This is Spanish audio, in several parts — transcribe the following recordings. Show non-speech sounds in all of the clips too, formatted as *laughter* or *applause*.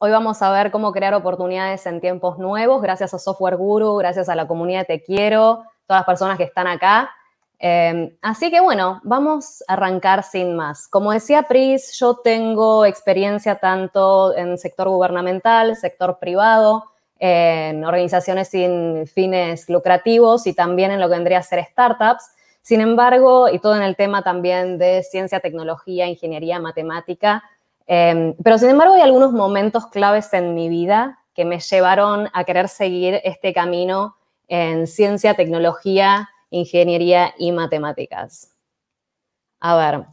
Hoy vamos a ver cómo crear oportunidades en tiempos nuevos, gracias a Software Guru, gracias a la comunidad Te Quiero, todas las personas que están acá. Em, así que bueno, vamos a arrancar sin más. Como decía Pris, yo tengo experiencia tanto en sector gubernamental, sector privado, en organizaciones sin fines lucrativos y también en lo que vendría a ser startups. Sin embargo, y todo en el tema también de ciencia, tecnología, ingeniería, matemática, Em, pero sin embargo hay algunos momentos claves en mi vida que me llevaron a querer seguir este camino en ciencia, tecnología, ingeniería y matemáticas. A ver,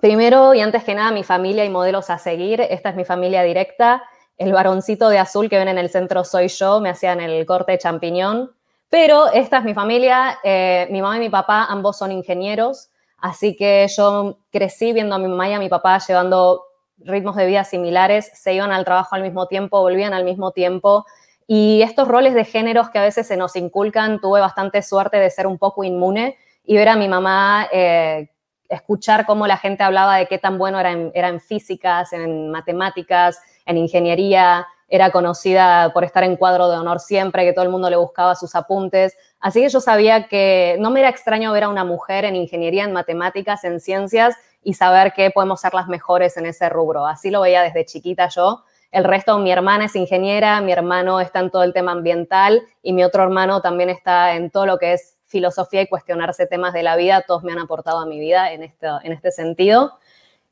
primero y antes que nada mi familia y modelos a seguir. Esta es mi familia directa. El varoncito de azul que ven en el centro soy yo, me hacían el corte champiñón. Pero esta es mi familia, eh, mi mamá y mi papá ambos son ingenieros, así que yo crecí viendo a mi mamá y a mi papá llevando ritmos de vida similares, se iban al trabajo al mismo tiempo, volvían al mismo tiempo. Y estos roles de géneros que a veces se nos inculcan, tuve bastante suerte de ser un poco inmune y ver a mi mamá eh, escuchar cómo la gente hablaba de qué tan bueno era era en físicas, en matemáticas, en ingeniería, era conocida por estar en cuadro de honor siempre, que todo el mundo le buscaba sus apuntes. Así que yo sabía que no me era extraño ver a una mujer en ingeniería, en matemáticas, en ciencias y saber que podemos ser las mejores en ese rubro. Así lo veía desde chiquita yo. El resto, mi hermana es ingeniera, mi hermano está en todo el tema ambiental y mi otro hermano también está en todo lo que es filosofía y cuestionarse temas de la vida. Todos me han aportado a mi vida en este, sentido.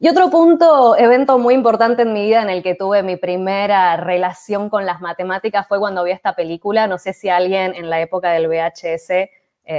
Y otro punto, evento muy importante en mi vida en el que tuve mi primera relación con las matemáticas fue cuando vi esta película. No sé si alguien en la época del VHS eh,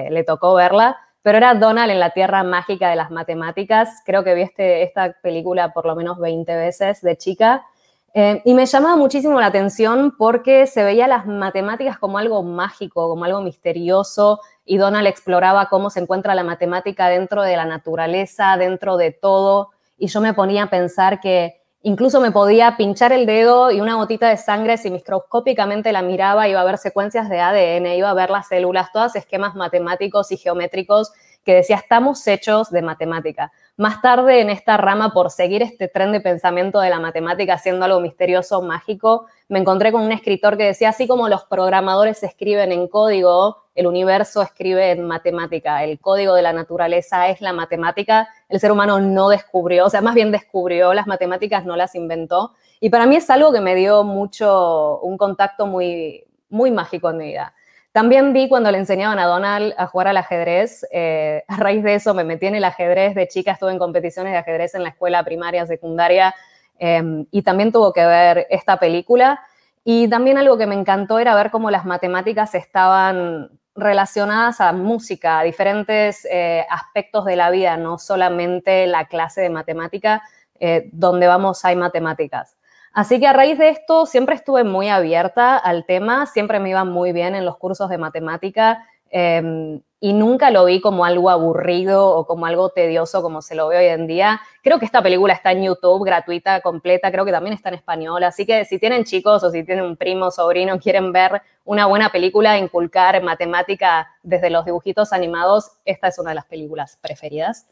le tocó verla, pero era Donald en la Tierra Mágica de las Matemáticas. Creo que vi este, esta película por lo menos 20 veces de chica. Eh, y me llamaba muchísimo la atención porque se veía las matemáticas como algo mágico, como algo misterioso, y Donald exploraba cómo se encuentra la matemática dentro de la naturaleza, dentro de todo, y yo me ponía a pensar que Incluso me podía pinchar el dedo y una gotita de sangre, si microscópicamente la miraba, iba a ver secuencias de ADN, iba a ver las células, todos esquemas matemáticos y geométricos que decía, estamos hechos de matemática. Más tarde en esta rama, por seguir este tren de pensamiento de la matemática haciendo algo misterioso, mágico, me encontré con un escritor que decía, así como los programadores escriben en código, el universo escribe en matemática, el código de la naturaleza es la matemática, el ser humano no descubrió, o sea, más bien descubrió las matemáticas, no las inventó. Y para mí es algo que me dio mucho, un contacto muy, muy mágico en mi vida. También vi cuando le enseñaban a Donald a jugar al ajedrez, eh, a raíz de eso me metí en el ajedrez, de chica estuve en competiciones de ajedrez en la escuela primaria, secundaria, em, y también tuvo que ver esta película. Y también algo que me encantó era ver cómo las matemáticas estaban relacionadas a música, a diferentes eh, aspectos de la vida, no solamente la clase de matemática, eh, donde vamos hay matemáticas. Así que a raíz de esto siempre estuve muy abierta al tema, siempre me iba muy bien en los cursos de matemática em, y nunca lo vi como algo aburrido o como algo tedioso como se lo ve hoy en día. Creo que esta película está en YouTube gratuita, completa, creo que también está en español, así que si tienen chicos o si tienen un primo, sobrino, quieren ver una buena película, de inculcar matemática desde los dibujitos animados, esta es una de las películas preferidas.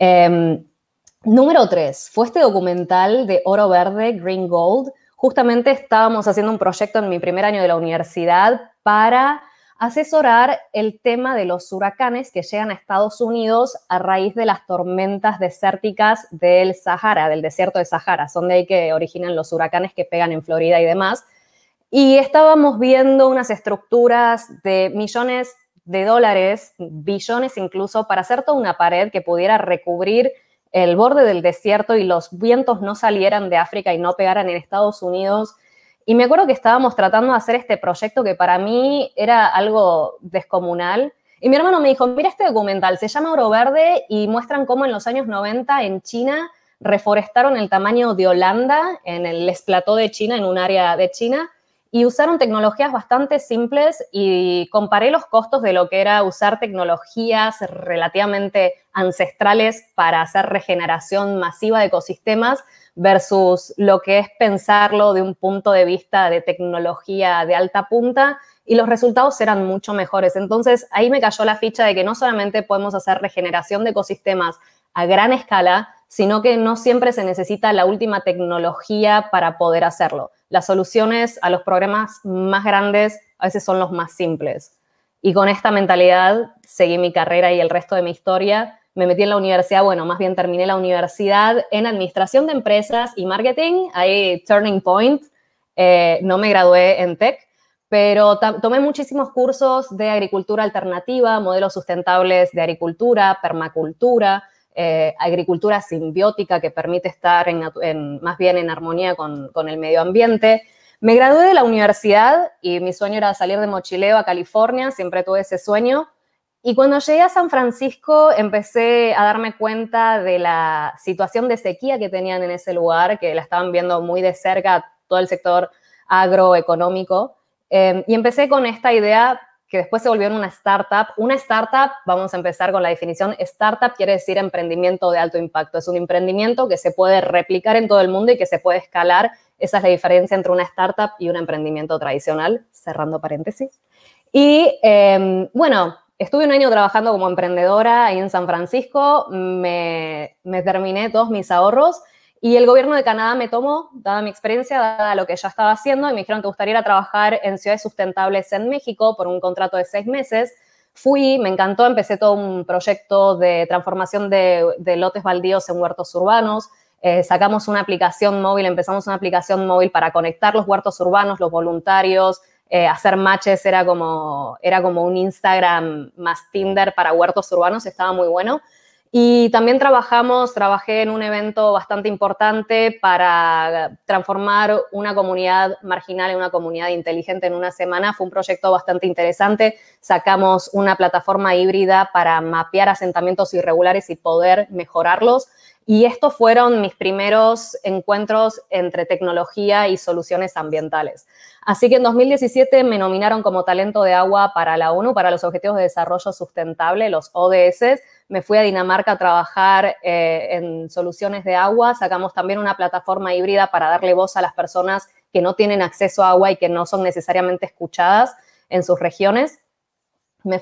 Em, Número tres, fue este documental de Oro Verde, Green Gold. Justamente estábamos haciendo un proyecto en mi primer año de la universidad para asesorar el tema de los huracanes que llegan a Estados Unidos a raíz de las tormentas desérticas del Sahara, del desierto de Sahara, son de ahí que originan los huracanes que pegan en Florida y demás. Y estábamos viendo unas estructuras de millones de dólares, billones incluso, para hacer toda una pared que pudiera recubrir el borde del desierto y los vientos no salieran de África y no pegaran en Estados Unidos. Y me acuerdo que estábamos tratando de hacer este proyecto que para mí era algo descomunal. Y mi hermano me dijo, mira este documental, se llama Oro Verde y muestran cómo en los años 90 en China reforestaron el tamaño de Holanda, en el Les de China, en un área de China, y usaron tecnologías bastante simples y comparé los costos de lo que era usar tecnologías relativamente ancestrales para hacer regeneración masiva de ecosistemas versus lo que es pensarlo de un punto de vista de tecnología de alta punta y los resultados eran mucho mejores. Entonces ahí me cayó la ficha de que no solamente podemos hacer regeneración de ecosistemas a gran escala, sino que no siempre se necesita la última tecnología para poder hacerlo. Las soluciones a los problemas más grandes a veces son los más simples. Y con esta mentalidad seguí mi carrera y el resto de mi historia. Me metí en la universidad, bueno, más bien terminé la universidad en administración de empresas y marketing, ahí Turning Point. Eh, no me gradué en tech, pero tomé muchísimos cursos de agricultura alternativa, modelos sustentables de agricultura, permacultura. Eh, agricultura simbiótica que permite estar en, más bien en armonía con, el medio ambiente. Me gradué de la universidad y mi sueño era salir de mochileo a California, siempre tuve ese sueño. Y cuando llegué a San Francisco empecé a darme cuenta de la situación de sequía que tenían en ese lugar, que la estaban viendo muy de cerca todo el sector agroeconómico. Eh, y empecé con esta idea que después se en una startup. Una startup, vamos a empezar con la definición, startup quiere decir emprendimiento de alto impacto. Es un emprendimiento que se puede replicar en todo el mundo y que se puede escalar. Esa es la diferencia entre una startup y un emprendimiento tradicional, cerrando paréntesis. Y em, bueno, estuve un año trabajando como emprendedora ahí en San Francisco, me, me terminé todos mis ahorros y el gobierno de Canadá me tomó, dada mi experiencia, dada lo que ya estaba haciendo, y me dijeron que gustaría trabajar en ciudades sustentables en México por un contrato de seis meses. Fui, me encantó, empecé todo un proyecto de transformación de, lotes baldíos en huertos urbanos. Eh, sacamos una aplicación móvil, empezamos una aplicación móvil para conectar los huertos urbanos, los voluntarios, eh, hacer matches era como, era como un Instagram más Tinder para huertos urbanos, estaba muy bueno. Y también trabajamos, trabajé en un evento bastante importante para transformar una comunidad marginal en una comunidad inteligente en una semana. Fue un proyecto bastante interesante. Sacamos una plataforma híbrida para mapear asentamientos irregulares y poder mejorarlos. Y estos fueron mis primeros encuentros entre tecnología y soluciones ambientales. Así que en 2017 me nominaron como talento de agua para la ONU, para los Objetivos de Desarrollo Sustentable, los ODS. Me fui a Dinamarca a trabajar eh, en soluciones de agua. Sacamos también una plataforma híbrida para darle voz a las personas que no tienen acceso a agua y que no son necesariamente escuchadas en sus regiones. Me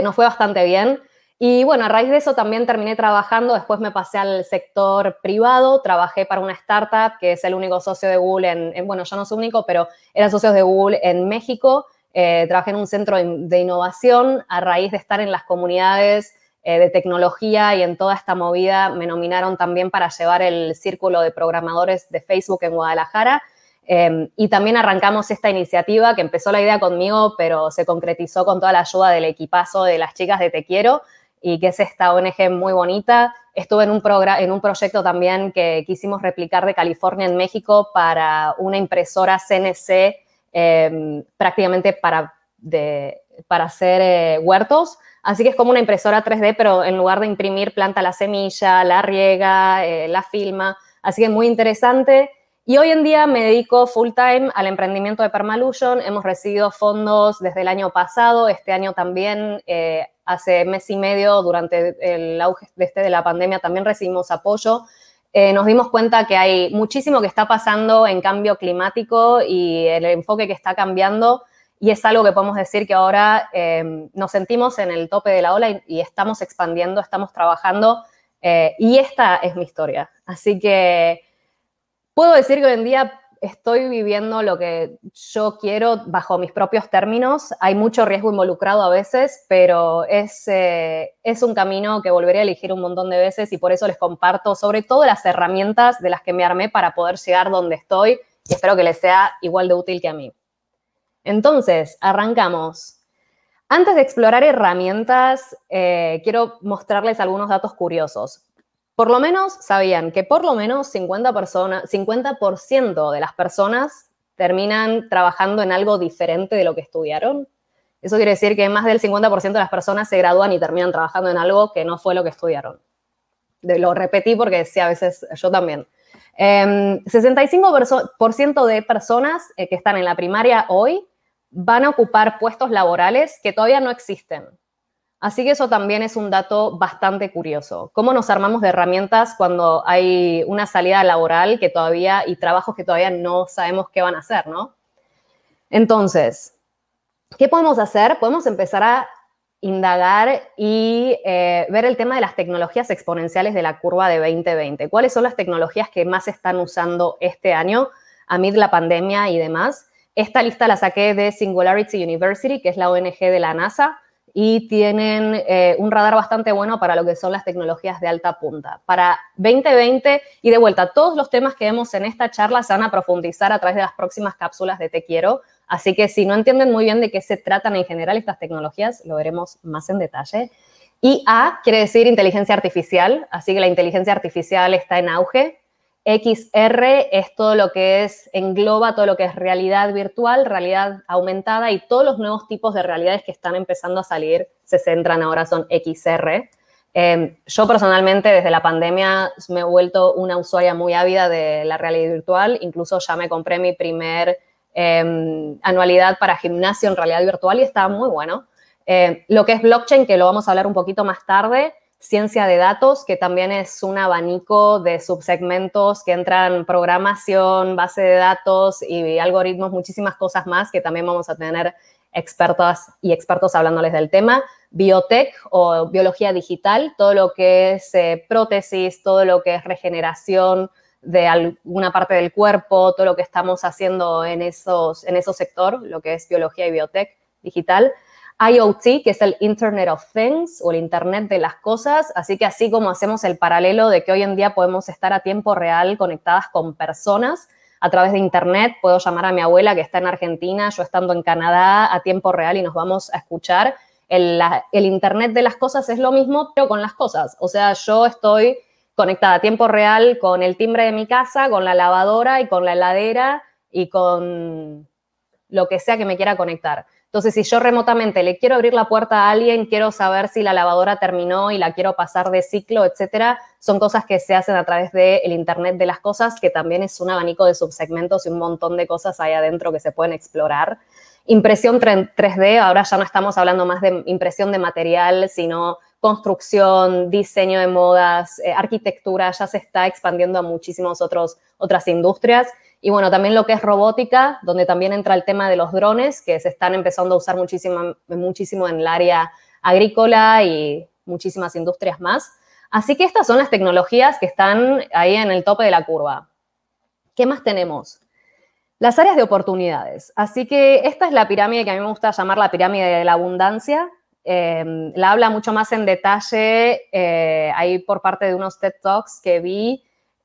nos fue bastante bien. Y bueno, a raíz de eso también terminé trabajando, después me pasé al sector privado, trabajé para una startup que es el único socio de Google en, bueno, yo no es único, pero eran socios de Google en México. Eh, trabajé en un centro de innovación a raíz de estar en las comunidades eh, de tecnología y en toda esta movida me nominaron también para llevar el círculo de programadores de Facebook en Guadalajara. Em, y también arrancamos esta iniciativa que empezó la idea conmigo, pero se concretizó con toda la ayuda del equipazo de las chicas de Te Quiero, y que es esta ONG muy bonita. Estuve en un, en un proyecto también que quisimos replicar de California en México para una impresora CNC em, prácticamente para, de, para hacer eh, huertos. Así que es como una impresora 3D, pero en lugar de imprimir planta la semilla, la riega, eh, la filma. Así que muy interesante. Y hoy en día me dedico full time al emprendimiento de Permalusion. Hemos recibido fondos desde el año pasado, este año también eh, hace mes y medio, durante el auge de, este, de la pandemia, también recibimos apoyo. Eh, nos dimos cuenta que hay muchísimo que está pasando en cambio climático y el enfoque que está cambiando y es algo que podemos decir que ahora eh, nos sentimos en el tope de la ola y, estamos expandiendo, estamos trabajando eh, y esta es mi historia. Así que puedo decir que hoy en día estoy viviendo lo que yo quiero bajo mis propios términos. Hay mucho riesgo involucrado a veces, pero eh, es, un camino que volveré a elegir un montón de veces y por eso les comparto sobre todo las herramientas de las que me armé para poder llegar donde estoy y espero que les sea igual de útil que a mí. Entonces, arrancamos. Antes de explorar herramientas, eh, quiero mostrarles algunos datos curiosos. Por lo menos sabían que por lo menos 50%, 50 de las personas terminan trabajando en algo diferente de lo que estudiaron. Eso quiere decir que más del 50% de las personas se gradúan y terminan trabajando en algo que no fue lo que estudiaron. lo repetí porque sí, a veces yo también. 65% em, de personas eh, que están en la primaria hoy van a ocupar puestos laborales que todavía no existen. Así que eso también es un dato bastante curioso. ¿Cómo nos armamos de herramientas cuando hay una salida laboral que todavía y trabajos que todavía no sabemos qué van a hacer, ¿no? Entonces, ¿qué podemos hacer? Podemos empezar a indagar y eh, ver el tema de las tecnologías exponenciales de la curva de 2020. ¿Cuáles son las tecnologías que más están usando este año, a amid la pandemia y demás? Esta lista la saqué de Singularity University, que es la ONG de la NASA y tienen eh, un radar bastante bueno para lo que son las tecnologías de alta punta. Para 2020, y de vuelta, todos los temas que vemos en esta charla se van a profundizar a través de las próximas cápsulas de Te Quiero, así que si no entienden muy bien de qué se tratan en general estas tecnologías, lo veremos más en detalle. IA quiere decir inteligencia artificial, así que la inteligencia artificial está en auge, XR es todo lo que es, engloba todo lo que es realidad virtual, realidad aumentada y todos los nuevos tipos de realidades que están empezando a salir se centran ahora, son XR. Em, yo personalmente desde la pandemia me he vuelto una usuaria muy ávida de la realidad virtual, incluso ya me compré mi primer em, anualidad para gimnasio en realidad virtual y está muy bueno. Em, lo que es blockchain, que lo vamos a hablar un poquito más tarde, ciencia de datos, que también es un abanico de subsegmentos que entran programación, base de datos y algoritmos, muchísimas cosas más que también vamos a tener expertas y expertos hablándoles del tema. Biotech o biología digital, todo lo que es eh, prótesis, todo lo que es regeneración de alguna parte del cuerpo, todo lo que estamos haciendo en, esos, en sector, lo que es biología y biotech digital. IoT, que es el Internet of Things o el Internet de las Cosas. Así que así como hacemos el paralelo de que hoy en día podemos estar a tiempo real conectadas con personas a través de Internet, puedo llamar a mi abuela que está en Argentina, yo estando en Canadá a tiempo real y nos vamos a escuchar. El, Internet de las Cosas es lo mismo, pero con las cosas. O sea, yo estoy conectada a tiempo real con el timbre de mi casa, con la lavadora y con la heladera y con lo que sea que me quiera conectar. Entonces, si yo remotamente le quiero abrir la puerta a alguien, quiero saber si la lavadora terminó y la quiero pasar de ciclo, etcétera, son cosas que se hacen a través del Internet de las cosas, que también es un abanico de subsegmentos y un montón de cosas ahí adentro que se pueden explorar. Impresión 3D, ahora ya no estamos hablando más de impresión de material, sino construcción, diseño de modas, eh, arquitectura, ya se está expandiendo a muchísimas otras industrias y bueno, también lo que es robótica, donde también entra el tema de los drones, que se están empezando a usar muchísimo, muchísimo en el área agrícola y muchísimas industrias más. Así que estas son las tecnologías que están ahí en el tope de la curva. ¿Qué más tenemos? Las áreas de oportunidades. Así que esta es la pirámide que a mí me gusta llamar la pirámide de la abundancia. Eh, la habla mucho más en detalle eh, ahí por parte de unos TED Talks que vi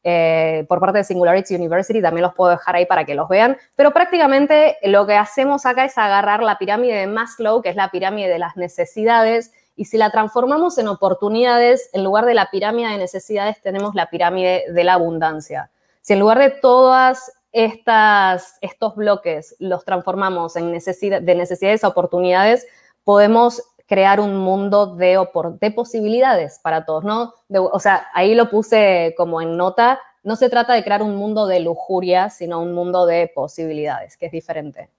eh, por parte de Singularity University, también los puedo dejar ahí para que los vean, pero prácticamente lo que hacemos acá es agarrar la pirámide de Maslow, que es la pirámide de las necesidades, y si la transformamos en oportunidades, en lugar de la pirámide de necesidades tenemos la pirámide de la abundancia. Si en lugar de todas estas, estos bloques los transformamos en necesidad, de necesidades a oportunidades, podemos crear un mundo de, posibilidades para todos, ¿no? o sea, ahí lo puse como en nota, no se trata de crear un mundo de lujuria, sino un mundo de posibilidades, que es diferente.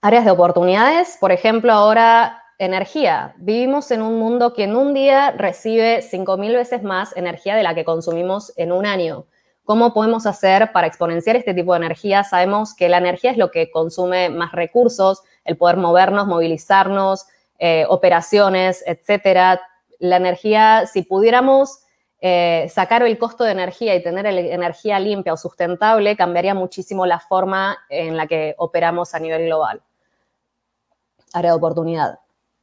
Áreas de oportunidades, por ejemplo, ahora energía. Vivimos en un mundo que en un día recibe 5.000 veces más energía de la que consumimos en un año. ¿Cómo podemos hacer para exponenciar este tipo de energía? Sabemos que la energía es lo que consume más recursos, el poder movernos, movilizarnos, eh, operaciones, etcétera. La energía, si pudiéramos eh, sacar el costo de energía y tener energía limpia o sustentable, cambiaría muchísimo la forma en la que operamos a nivel global. Área de oportunidad.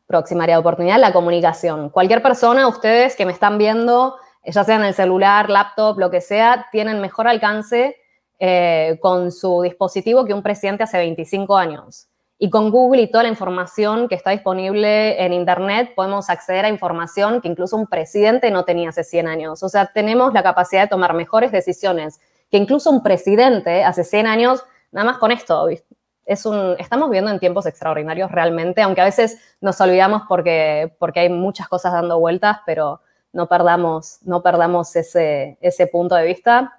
Próxima área de oportunidad, la comunicación. Cualquier persona, ustedes que me están viendo, eh, ya sea en el celular, laptop, lo que sea, tienen mejor alcance con su dispositivo que un presidente hace 25 años. Y con Google y toda la información que está disponible en Internet podemos acceder a información que incluso un presidente no tenía hace 100 años. O sea, tenemos la capacidad de tomar mejores decisiones que incluso un presidente hace 100 años, nada más con esto. Es un, estamos viviendo en tiempos extraordinarios realmente, aunque a veces nos olvidamos porque, porque hay muchas cosas dando vueltas, pero no perdamos, no perdamos ese, ese punto de vista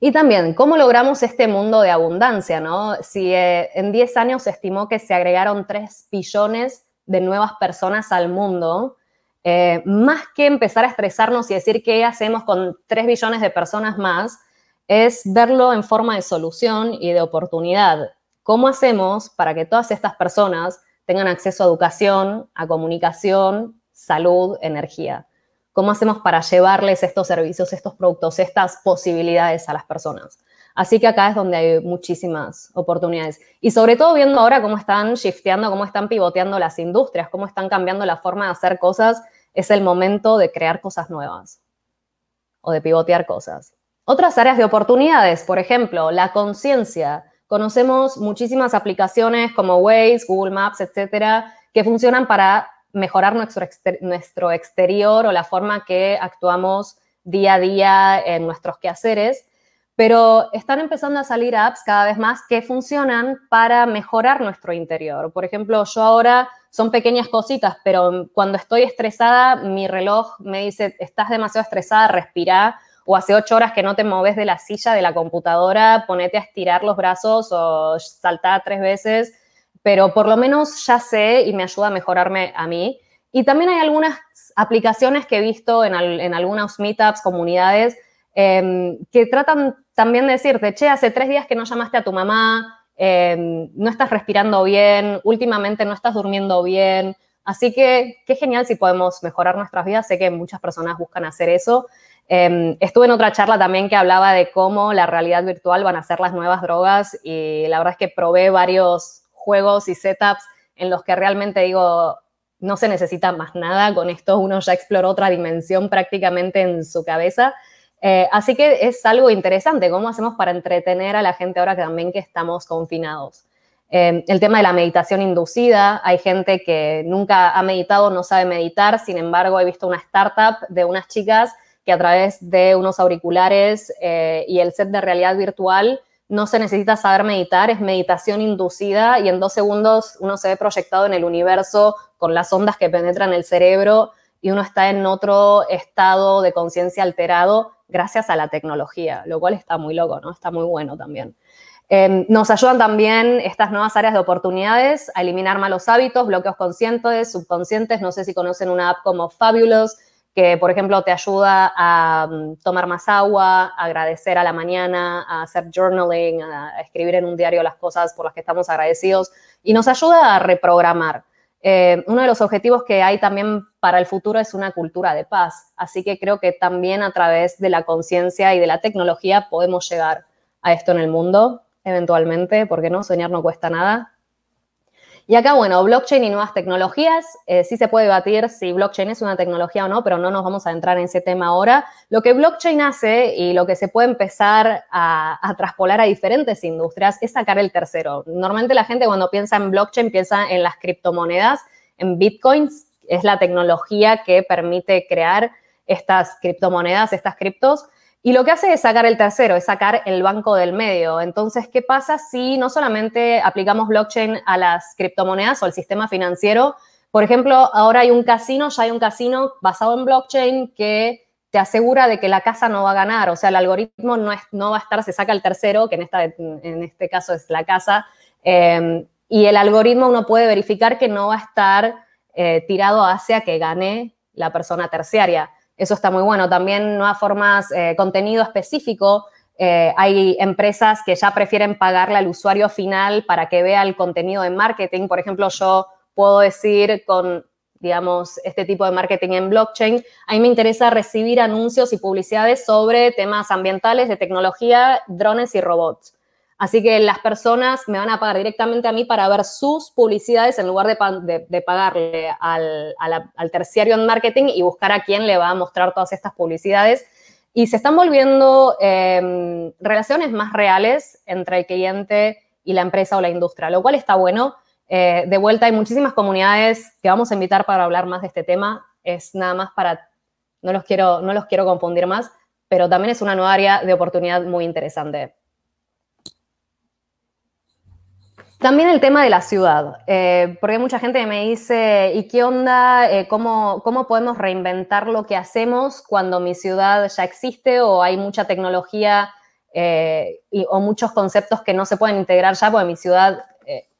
y también, ¿cómo logramos este mundo de abundancia? ¿no? Si eh, en 10 años se estimó que se agregaron 3 billones de nuevas personas al mundo, eh, más que empezar a estresarnos y decir qué hacemos con 3 billones de personas más, es verlo en forma de solución y de oportunidad. ¿Cómo hacemos para que todas estas personas tengan acceso a educación, a comunicación, salud, energía? ¿Cómo hacemos para llevarles estos servicios, estos productos, estas posibilidades a las personas? Así que acá es donde hay muchísimas oportunidades. Y sobre todo viendo ahora cómo están shifteando, cómo están pivoteando las industrias, cómo están cambiando la forma de hacer cosas, es el momento de crear cosas nuevas o de pivotear cosas. Otras áreas de oportunidades, por ejemplo, la conciencia. Conocemos muchísimas aplicaciones como Waze, Google Maps, etcétera, que funcionan para mejorar nuestro, nuestro exterior o la forma que actuamos día a día en nuestros quehaceres, pero están empezando a salir apps cada vez más que funcionan para mejorar nuestro interior. Por ejemplo, yo ahora son pequeñas cositas, pero cuando estoy estresada, mi reloj me dice, estás demasiado estresada, respira, o hace ocho horas que no te moves de la silla de la computadora, ponete a estirar los brazos o saltar tres veces pero por lo menos ya sé y me ayuda a mejorarme a mí. Y también hay algunas aplicaciones que he visto en, algunos meetups, comunidades, em, que tratan también de decirte, che, hace tres días que no llamaste a tu mamá, em, no estás respirando bien, últimamente no estás durmiendo bien. Así que qué genial si podemos mejorar nuestras vidas. Sé que muchas personas buscan hacer eso. Em, estuve en otra charla también que hablaba de cómo la realidad virtual van a ser las nuevas drogas y la verdad es que probé varios, juegos y setups en los que realmente digo, no se necesita más nada, con esto uno ya exploró otra dimensión prácticamente en su cabeza. Eh, así que es algo interesante, cómo hacemos para entretener a la gente ahora que también que estamos confinados. Em, el tema de la meditación inducida, hay gente que nunca ha meditado, no sabe meditar, sin embargo he visto una startup de unas chicas que a través de unos auriculares eh, y el set de realidad virtual no se necesita saber meditar, es meditación inducida y en dos segundos uno se ve proyectado en el universo con las ondas que penetran el cerebro y uno está en otro estado de conciencia alterado gracias a la tecnología, lo cual está muy loco, ¿no? Está muy bueno también. Em, nos ayudan también estas nuevas áreas de oportunidades a eliminar malos hábitos, bloqueos conscientes, subconscientes. No sé si conocen una app como Fabulous, que, por ejemplo, te ayuda a mm, tomar más agua, agradecer a la mañana, a hacer journaling, a escribir en un diario las cosas por las que estamos agradecidos y nos ayuda a reprogramar. Eh, uno de los objetivos que hay también para el futuro es una cultura de paz, así que creo que también a través de la conciencia y de la tecnología podemos llegar a esto en el mundo eventualmente, porque no, soñar no cuesta nada, y acá, bueno, blockchain y nuevas tecnologías, eh, sí se puede debatir si blockchain es una tecnología o no, pero no nos vamos a entrar en ese tema ahora. Lo que blockchain hace y lo que se puede empezar a, a traspolar a diferentes industrias es sacar el tercero. Normalmente la gente cuando piensa en blockchain piensa en las criptomonedas, en bitcoins, es la tecnología que permite crear estas criptomonedas, estas criptos, y lo que hace es sacar el tercero, es sacar el banco del medio. Entonces, ¿qué pasa si no solamente aplicamos blockchain a las criptomonedas o al sistema financiero? Por ejemplo, ahora hay un casino, ya hay un casino basado en blockchain que te asegura de que la casa no va a ganar, o sea, el algoritmo no, va a estar, se saca el tercero, que en, este caso es la casa, em, y el algoritmo uno puede verificar que no va a estar eh, tirado hacia que gane la persona terciaria. Eso está muy bueno. También nuevas formas, eh, contenido específico. Eh, hay empresas que ya prefieren pagarle al usuario final para que vea el contenido de marketing. Por ejemplo, yo puedo decir con, digamos, este tipo de marketing en blockchain, a mí me interesa recibir anuncios y publicidades sobre temas ambientales, de tecnología, drones y robots. Así que las personas me van a pagar directamente a mí para ver sus publicidades en lugar de, pagarle al, terciario en marketing y buscar a quién le va a mostrar todas estas publicidades. Y se están volviendo em, relaciones más reales entre el cliente y la empresa o la industria, lo cual está bueno. Eh, de vuelta, hay muchísimas comunidades que vamos a invitar para hablar más de este tema. Es nada más para, no los quiero, no los quiero confundir más, pero también es una nueva área de oportunidad muy interesante. También el tema de la ciudad, eh, porque mucha gente me dice, ¿y qué onda? Eh, ¿cómo, ¿Cómo podemos reinventar lo que hacemos cuando mi ciudad ya existe o hay mucha tecnología eh, o muchos conceptos que no se pueden integrar ya porque mi ciudad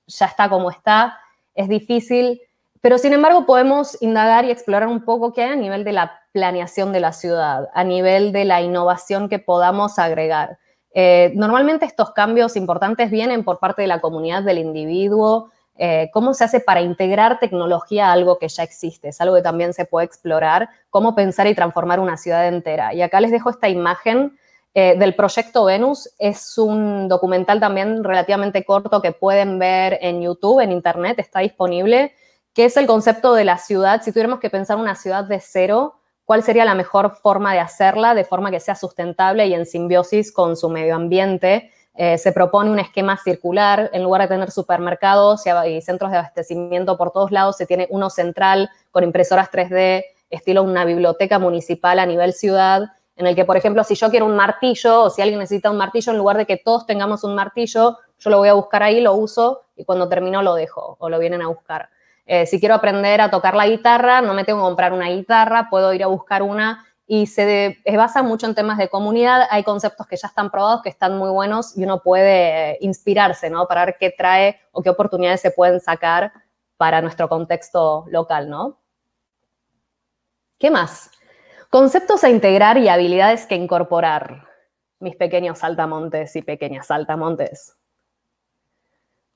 ya está como está? Es difícil, pero sin embargo podemos indagar y explorar un poco qué hay a nivel de la planeación de la ciudad, a nivel de la innovación que podamos agregar. Eh, normalmente estos cambios importantes vienen por parte de la comunidad del individuo. Eh, ¿Cómo se hace para integrar tecnología a algo que ya existe? Es algo que también se puede explorar, cómo pensar y transformar una ciudad entera. Y acá les dejo esta imagen eh, del proyecto Venus. Es un documental también relativamente corto que pueden ver en YouTube, en Internet, está disponible, que es el concepto de la ciudad. Si tuviéramos que pensar una ciudad de cero, cuál sería la mejor forma de hacerla de forma que sea sustentable y en simbiosis con su medio ambiente. Eh, se propone un esquema circular, en lugar de tener supermercados y centros de abastecimiento por todos lados, se tiene uno central con impresoras 3D, estilo una biblioteca municipal a nivel ciudad, en el que, por ejemplo, si yo quiero un martillo o si alguien necesita un martillo, en lugar de que todos tengamos un martillo, yo lo voy a buscar ahí, lo uso y cuando termino lo dejo o lo vienen a buscar. Eh, si quiero aprender a tocar la guitarra, no me tengo que comprar una guitarra, puedo ir a buscar una y se, basa mucho en temas de comunidad. Hay conceptos que ya están probados, que están muy buenos y uno puede inspirarse, ¿no? Para ver qué trae o qué oportunidades se pueden sacar para nuestro contexto local, ¿no? ¿Qué más? Conceptos a integrar y habilidades que incorporar, mis pequeños saltamontes y pequeñas saltamontes.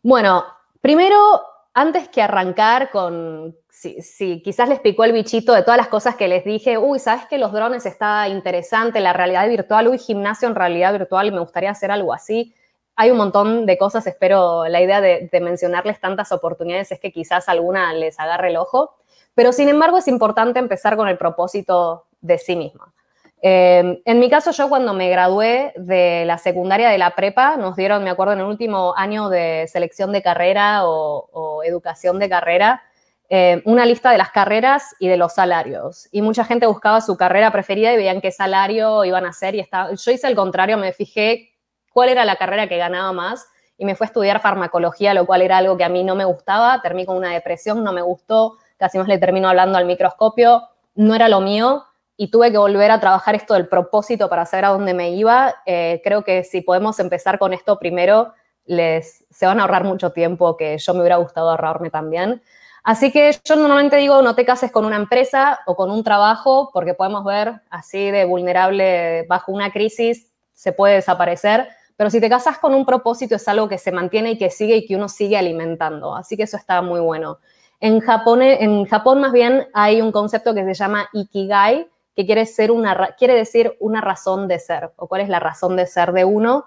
Bueno, primero antes que arrancar con, si, quizás les picó el bichito de todas las cosas que les dije, uy, ¿sabes que los drones está interesante, la realidad virtual, uy, gimnasio en realidad virtual, me gustaría hacer algo así. Hay un montón de cosas, espero la idea de, de mencionarles tantas oportunidades es que quizás alguna les agarre el ojo, pero sin embargo es importante empezar con el propósito de sí misma. Em, en mi caso, yo cuando me gradué de la secundaria de la prepa, nos dieron, me acuerdo, en el último año de selección de carrera o, educación de carrera, em, una lista de las carreras y de los salarios. Y mucha gente buscaba su carrera preferida y veían qué salario iban a hacer. Y estaba, yo hice el contrario, me fijé cuál era la carrera que ganaba más y me fue a estudiar farmacología, lo cual era algo que a mí no me gustaba. Terminé con una depresión, no me gustó, casi más le termino hablando al microscopio, no era lo mío y tuve que volver a trabajar esto del propósito para saber a dónde me iba, eh, creo que si podemos empezar con esto primero, les, se van a ahorrar mucho tiempo que yo me hubiera gustado ahorrarme también. Así que yo normalmente digo, no te cases con una empresa o con un trabajo, porque podemos ver así de vulnerable bajo una crisis, se puede desaparecer, pero si te casas con un propósito es algo que se mantiene y que sigue y que uno sigue alimentando. Así que eso está muy bueno. En en Japón más bien hay un concepto que se llama Ikigai, que quiere, ser una, quiere decir una razón de ser, o cuál es la razón de ser de uno,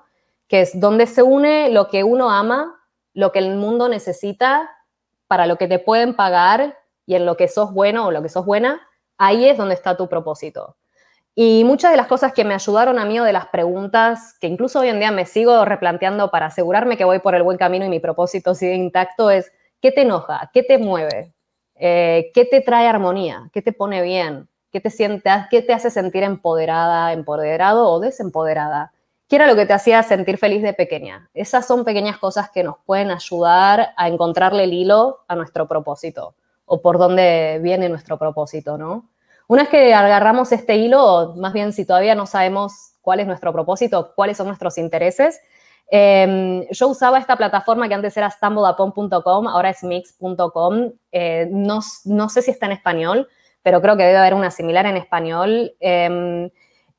que es donde se une lo que uno ama, lo que el mundo necesita, para lo que te pueden pagar y en lo que sos bueno o lo que sos buena, ahí es donde está tu propósito. Y muchas de las cosas que me ayudaron a mí o de las preguntas que incluso hoy en día me sigo replanteando para asegurarme que voy por el buen camino y mi propósito sigue intacto es, ¿qué te enoja? ¿Qué te mueve? Eh, ¿Qué te trae armonía? ¿Qué te pone bien? ¿Qué te, sientas, ¿Qué te hace sentir empoderada, empoderado o desempoderada? ¿Qué era lo que te hacía sentir feliz de pequeña? Esas son pequeñas cosas que nos pueden ayudar a encontrarle el hilo a nuestro propósito o por dónde viene nuestro propósito, ¿no? Una vez que agarramos este hilo, más bien si todavía no sabemos cuál es nuestro propósito, cuáles son nuestros intereses, em, yo usaba esta plataforma que antes era stumbleupon.com, ahora es mix.com, eh, no, no sé si está en español, pero creo que debe haber una similar en español. Em,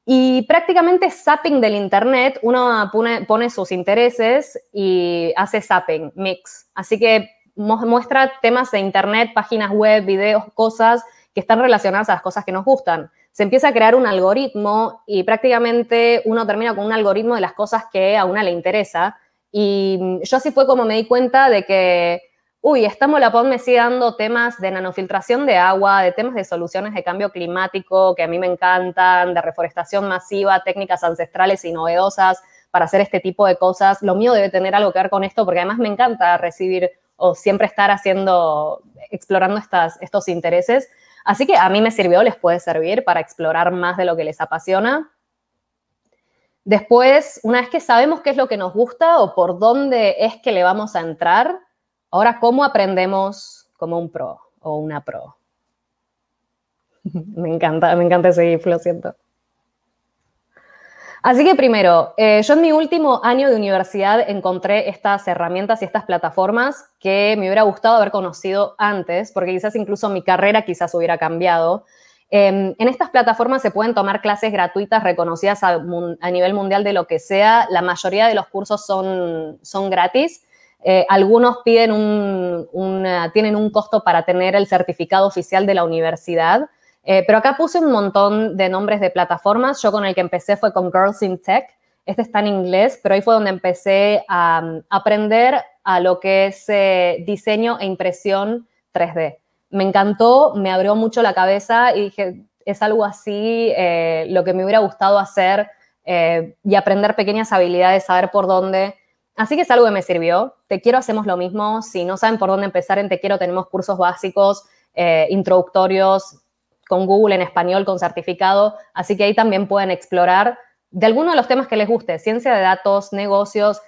y prácticamente zapping del Internet, uno pone, pone, sus intereses y hace zapping, mix. Así que muestra temas de Internet, páginas web, videos, cosas que están relacionadas a las cosas que nos gustan. Se empieza a crear un algoritmo y prácticamente uno termina con un algoritmo de las cosas que a una le interesa. Y mm, yo así fue como me di cuenta de que uy, esta molapón me sigue dando temas de nanofiltración de agua, de temas de soluciones de cambio climático que a mí me encantan, de reforestación masiva, técnicas ancestrales y novedosas para hacer este tipo de cosas. Lo mío debe tener algo que ver con esto porque además me encanta recibir o siempre estar haciendo, explorando estas, estos intereses. Así que a mí me sirvió, les puede servir para explorar más de lo que les apasiona. Después, una vez que sabemos qué es lo que nos gusta o por dónde es que le vamos a entrar, Ahora, ¿cómo aprendemos como un pro o una pro? *laughs* me encanta, me encanta seguir, lo siento. Así que primero, eh, yo en mi último año de universidad encontré estas herramientas y estas plataformas que me hubiera gustado haber conocido antes, porque quizás incluso mi carrera quizás hubiera cambiado. Em, en estas plataformas se pueden tomar clases gratuitas reconocidas a, a, nivel mundial de lo que sea. La mayoría de los cursos son, son gratis. Eh, algunos piden un, eh, tienen un costo para tener el certificado oficial de la universidad, eh, pero acá puse un montón de nombres de plataformas. Yo con el que empecé fue con Girls in Tech. Este está en inglés, pero ahí fue donde empecé a mm, aprender a lo que es diseño e impresión 3D. Me encantó, me abrió mucho la cabeza y dije, es algo así lo que me hubiera gustado hacer y aprender pequeñas habilidades, saber por dónde Así que es algo que me sirvió. Te quiero, hacemos lo mismo. Si no saben por dónde empezar en Te quiero, tenemos cursos básicos, eh, introductorios, con Google en español, con certificado. Así que ahí también pueden explorar de alguno de los temas que les guste, ciencia de datos, negocios.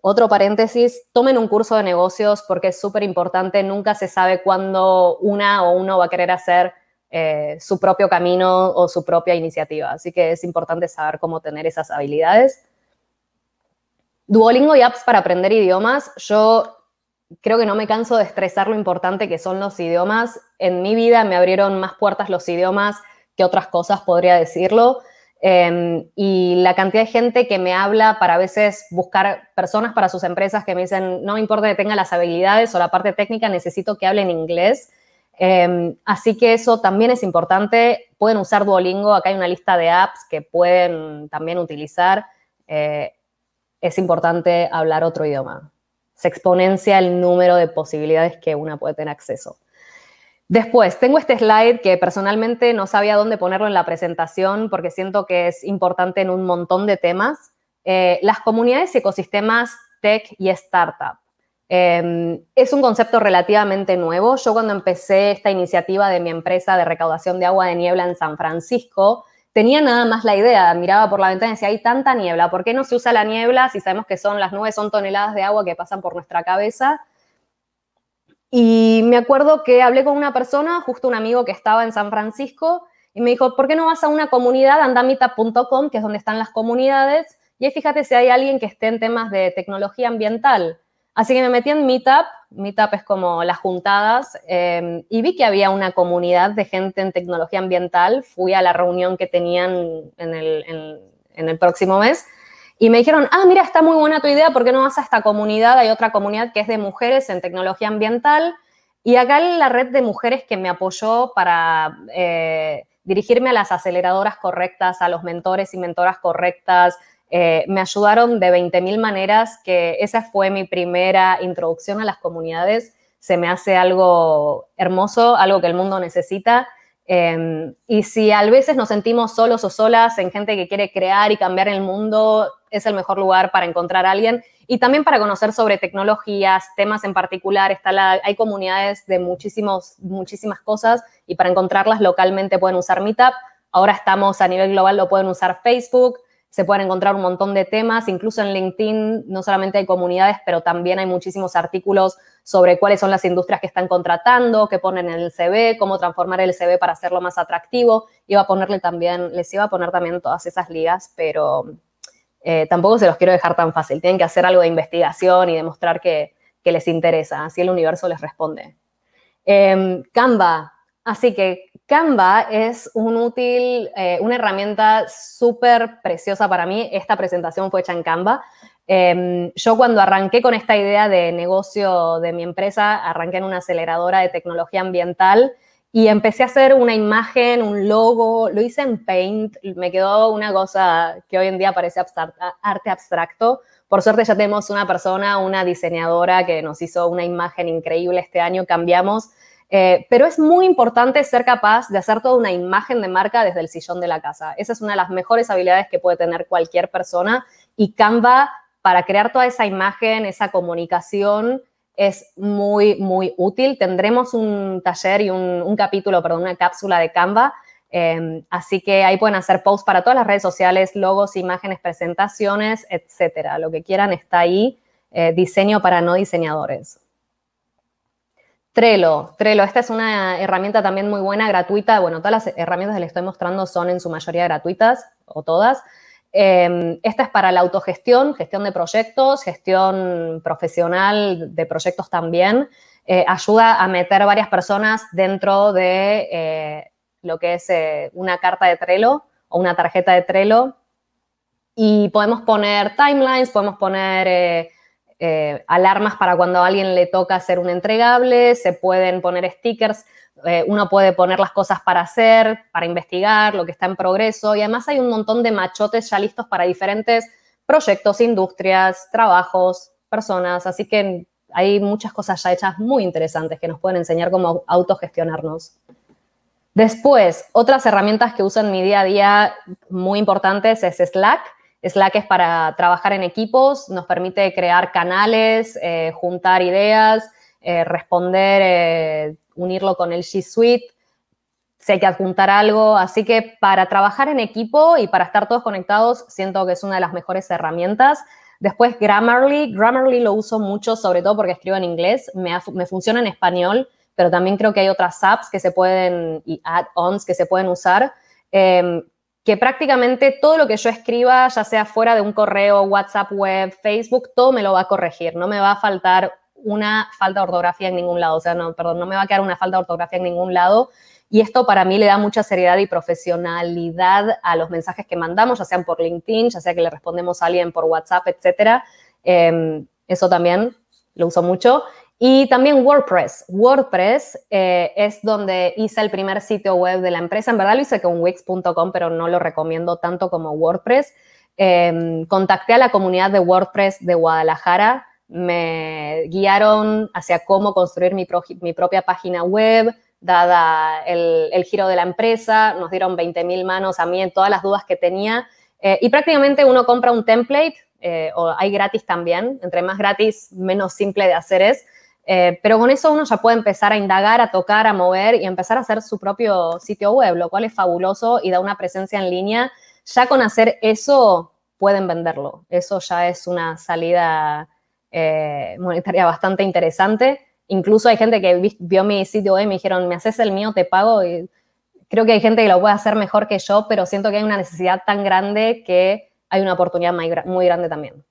Otro paréntesis, tomen un curso de negocios porque es súper importante. Nunca se sabe cuándo una o uno va a querer hacer eh, su propio camino o su propia iniciativa. Así que es importante saber cómo tener esas habilidades. Duolingo y apps para aprender idiomas, yo creo que no me canso de estresar lo importante que son los idiomas. En mi vida me abrieron más puertas los idiomas que otras cosas, podría decirlo. Em, y la cantidad de gente que me habla para a veces buscar personas para sus empresas que me dicen, no me importa que tenga las habilidades o la parte técnica, necesito que hable en inglés. Em, así que eso también es importante. Pueden usar Duolingo, acá hay una lista de apps que pueden también utilizar. Eh, es importante hablar otro idioma. Se exponencia el número de posibilidades que una puede tener acceso. Después, tengo este slide que personalmente no sabía dónde ponerlo en la presentación porque siento que es importante en un montón de temas. Eh, las comunidades y ecosistemas tech y startup. Em, es un concepto relativamente nuevo. Yo cuando empecé esta iniciativa de mi empresa de recaudación de agua de niebla en San Francisco, tenía nada más la idea, miraba por la ventana y decía, hay tanta niebla, ¿por qué no se usa la niebla si sabemos que son las nubes, son toneladas de agua que pasan por nuestra cabeza? Y me acuerdo que hablé con una persona, justo un amigo que estaba en San Francisco, y me dijo, ¿por qué no vas a una comunidad, andamita.com, que es donde están las comunidades, y ahí fíjate si hay alguien que esté en temas de tecnología ambiental? Así que me metí en Meetup, Meetup es como las juntadas, em, y vi que había una comunidad de gente en tecnología ambiental. Fui a la reunión que tenían en el, próximo mes y me dijeron, ah, mira, está muy buena tu idea, ¿por qué no vas a esta comunidad? Hay otra comunidad que es de mujeres en tecnología ambiental. Y acá la red de mujeres que me apoyó para eh, dirigirme a las aceleradoras correctas, a los mentores y mentoras correctas, eh, me ayudaron de 20.000 maneras, que esa fue mi primera introducción a las comunidades. Se me hace algo hermoso, algo que el mundo necesita. Em, y si a veces nos sentimos solos o solas en gente que quiere crear y cambiar el mundo, es el mejor lugar para encontrar a alguien y también para conocer sobre tecnologías, temas en particular. Está la, hay comunidades de muchísimos, muchísimas cosas y para encontrarlas localmente pueden usar Meetup. Ahora estamos a nivel global, lo pueden usar Facebook se pueden encontrar un montón de temas, incluso en LinkedIn no solamente hay comunidades, pero también hay muchísimos artículos sobre cuáles son las industrias que están contratando, qué ponen en el CV, cómo transformar el CV para hacerlo más atractivo. Iba a ponerle también, les iba a poner también todas esas ligas, pero eh, tampoco se los quiero dejar tan fácil. Tienen que hacer algo de investigación y demostrar que, les interesa, así el universo les responde. Em, Canva, así que Canva es un útil, eh, una herramienta súper preciosa para mí. Esta presentación fue hecha en Canva. Em, yo cuando arranqué con esta idea de negocio de mi empresa, arranqué en una aceleradora de tecnología ambiental y empecé a hacer una imagen, un logo, lo hice en Paint, me quedó una cosa que hoy en día parece arte abstracto. Por suerte ya tenemos una persona, una diseñadora que nos hizo una imagen increíble este año, cambiamos eh, pero es muy importante ser capaz de hacer toda una imagen de marca desde el sillón de la casa. Esa es una de las mejores habilidades que puede tener cualquier persona y Canva para crear toda esa imagen, esa comunicación es muy, muy útil. Tendremos un taller y un, capítulo, perdón, una cápsula de Canva. Em, así que ahí pueden hacer posts para todas las redes sociales, logos, imágenes, presentaciones, etcétera. Lo que quieran está ahí. Eh, diseño para no diseñadores. Trello, Trello, esta es una herramienta también muy buena, gratuita. Bueno, todas las herramientas que les estoy mostrando son en su mayoría gratuitas o todas. Em, esta es para la autogestión, gestión de proyectos, gestión profesional de proyectos también. Eh, ayuda a meter varias personas dentro de eh, lo que es eh, una carta de Trello o una tarjeta de Trello. Y podemos poner timelines, podemos poner eh, alarmas para cuando a alguien le toca hacer un entregable, se pueden poner stickers, eh, uno puede poner las cosas para hacer, para investigar, lo que está en progreso y además hay un montón de machotes ya listos para diferentes proyectos, industrias, trabajos, personas, así que hay muchas cosas ya hechas muy interesantes que nos pueden enseñar cómo autogestionarnos. Después, otras herramientas que uso en mi día a día muy importantes es Slack Slack es para trabajar en equipos, nos permite crear canales, eh, juntar ideas, eh, responder, eh, unirlo con el G Suite, si hay que adjuntar algo. Así que para trabajar en equipo y para estar todos conectados, siento que es una de las mejores herramientas. Después Grammarly, Grammarly lo uso mucho, sobre todo porque escribo en inglés, me, funciona en español, pero también creo que hay otras apps que se pueden y add-ons que se pueden usar. Em, que prácticamente todo lo que yo escriba, ya sea fuera de un correo, WhatsApp, web, Facebook, todo me lo va a corregir, no me va a faltar una falta de ortografía en ningún lado, o sea, no, perdón, no me va a quedar una falta de ortografía en ningún lado. Y esto para mí le da mucha seriedad y profesionalidad a los mensajes que mandamos, ya sean por LinkedIn, ya sea que le respondemos a alguien por WhatsApp, etc. Em, eso también lo uso mucho. Y también WordPress. WordPress eh, es donde hice el primer sitio web de la empresa. En verdad lo hice con wix.com, pero no lo recomiendo tanto como WordPress. Em, contacté a la comunidad de WordPress de Guadalajara. Me guiaron hacia cómo construir mi, propia página web, dada el, giro de la empresa. Nos dieron 20.000 manos a mí en todas las dudas que tenía. Eh, y prácticamente uno compra un template, eh, o hay gratis también. Entre más gratis, menos simple de hacer es. Eh, pero con eso uno ya puede empezar a indagar, a tocar, a mover y empezar a hacer su propio sitio web, lo cual es fabuloso y da una presencia en línea. Ya con hacer eso pueden venderlo. Eso ya es una salida eh, monetaria bastante interesante. Incluso hay gente que vio mi sitio web y me dijeron, me haces el mío, te pago. creo que hay gente que lo puede hacer mejor que yo, pero siento que hay una necesidad tan grande que hay una oportunidad muy grande también.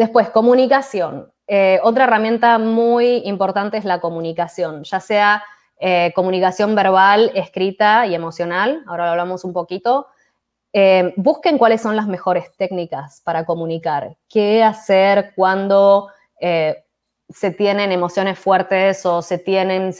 Después, comunicación. Eh, otra herramienta muy importante es la comunicación, ya sea eh, comunicación verbal, escrita y emocional, ahora lo hablamos un poquito. Eh, busquen cuáles son las mejores técnicas para comunicar, qué hacer cuando se tienen emociones fuertes o se tienen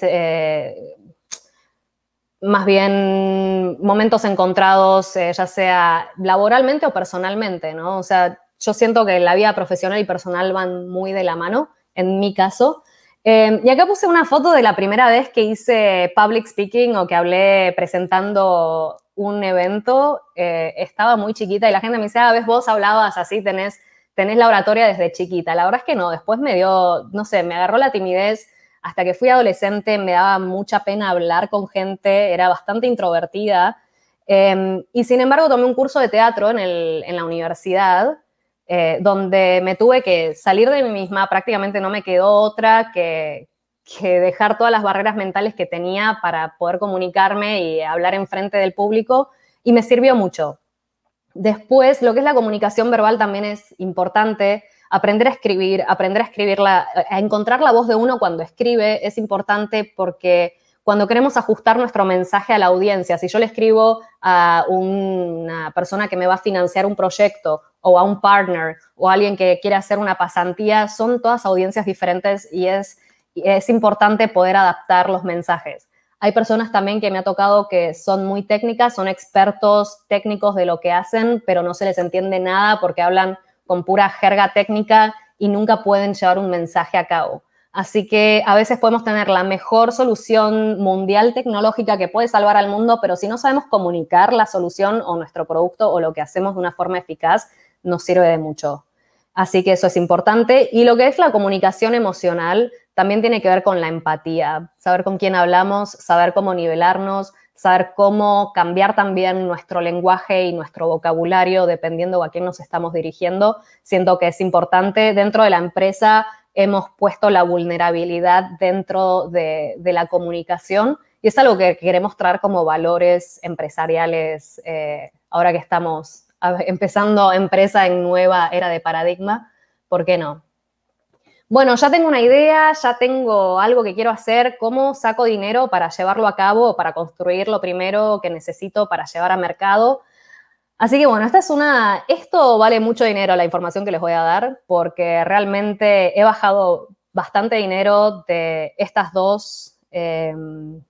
más bien momentos encontrados, ya sea laboralmente o personalmente, ¿no? O sea, yo siento que la vida profesional y personal van muy de la mano, en mi caso. Em, y acá puse una foto de la primera vez que hice public speaking o que hablé presentando un evento. Eh, estaba muy chiquita y la gente me dice, a ah, ves, vos hablabas así, tenés, tenés la oratoria desde chiquita. La verdad es que no, después me dio, no sé, me agarró la timidez. Hasta que fui adolescente me daba mucha pena hablar con gente, era bastante introvertida. Em, y sin embargo tomé un curso de teatro en, el, en la universidad eh, donde me tuve que salir de mí misma, prácticamente no me quedó otra que, dejar todas las barreras mentales que tenía para poder comunicarme y hablar en frente del público y me sirvió mucho. Después, lo que es la comunicación verbal también es importante. Aprender a escribir, aprender a escribirla, a encontrar la voz de uno cuando escribe es importante porque cuando queremos ajustar nuestro mensaje a la audiencia. Si yo le escribo a una persona que me va a financiar un proyecto o a un partner o alguien que quiere hacer una pasantía, son todas audiencias diferentes y es, es importante poder adaptar los mensajes. Hay personas también que me ha tocado que son muy técnicas, son expertos técnicos de lo que hacen, pero no se les entiende nada porque hablan con pura jerga técnica y nunca pueden llevar un mensaje a cabo. Así que a veces podemos tener la mejor solución mundial tecnológica que puede salvar al mundo, pero si no sabemos comunicar la solución o nuestro producto o lo que hacemos de una forma eficaz, nos sirve de mucho. Así que eso es importante. Y lo que es la comunicación emocional también tiene que ver con la empatía, saber con quién hablamos, saber cómo nivelarnos, saber cómo cambiar también nuestro lenguaje y nuestro vocabulario dependiendo a quién nos estamos dirigiendo. Siento que es importante dentro de la empresa hemos puesto la vulnerabilidad dentro de, la comunicación y es algo que queremos traer como valores empresariales eh, ahora que estamos empezando empresa en nueva era de paradigma, ¿por qué no? Bueno, ya tengo una idea, ya tengo algo que quiero hacer, ¿cómo saco dinero para llevarlo a cabo, para construir lo primero que necesito para llevar a mercado? Así que bueno, esta es una, esto vale mucho dinero la información que les voy a dar porque realmente he bajado bastante dinero de estas dos, eh,